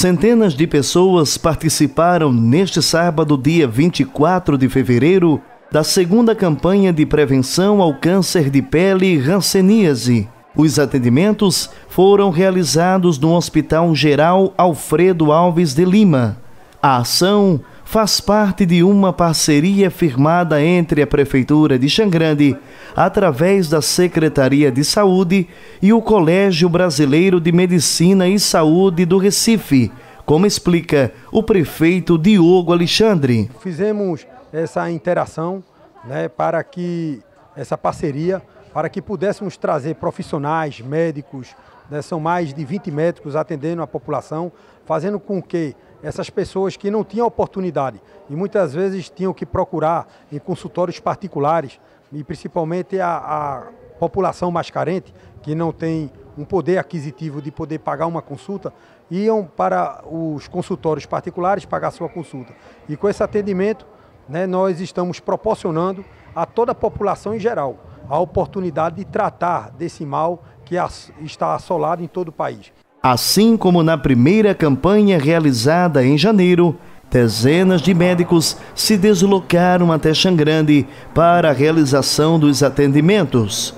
Centenas de pessoas participaram neste sábado, dia 24 de fevereiro, da segunda campanha de prevenção ao câncer de pele e ranceníase. Os atendimentos foram realizados no Hospital Geral Alfredo Alves de Lima. A ação faz parte de uma parceria firmada entre a Prefeitura de Xangrande, através da Secretaria de Saúde e o Colégio Brasileiro de Medicina e Saúde do Recife, como explica o prefeito Diogo Alexandre. Fizemos essa interação né, para que essa parceria, para que pudéssemos trazer profissionais, médicos, né? São mais de 20 médicos atendendo a população, fazendo com que essas pessoas que não tinham oportunidade e muitas vezes tinham que procurar em consultórios particulares e principalmente a, a população mais carente, que não tem um poder aquisitivo de poder pagar uma consulta, iam para os consultórios particulares pagar sua consulta. E com esse atendimento, né, nós estamos proporcionando a toda a população em geral a oportunidade de tratar desse mal que está assolado em todo o país. Assim como na primeira campanha realizada em janeiro, dezenas de médicos se deslocaram até Xangrande para a realização dos atendimentos.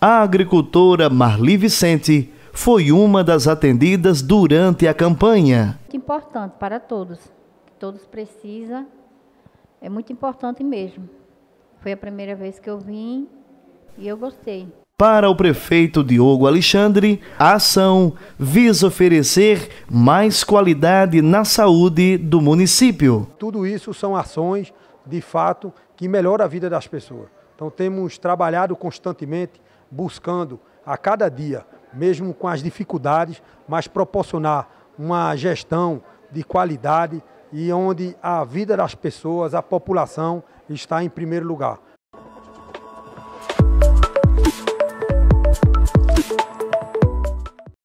A agricultora Marli Vicente foi uma das atendidas durante a campanha. Muito importante para todos, todos precisam, é muito importante mesmo. Foi a primeira vez que eu vim e eu gostei. Para o prefeito Diogo Alexandre, a ação visa oferecer mais qualidade na saúde do município. Tudo isso são ações, de fato, que melhoram a vida das pessoas. Então temos trabalhado constantemente, buscando a cada dia, mesmo com as dificuldades, mas proporcionar uma gestão de qualidade e onde a vida das pessoas, a população, está em primeiro lugar.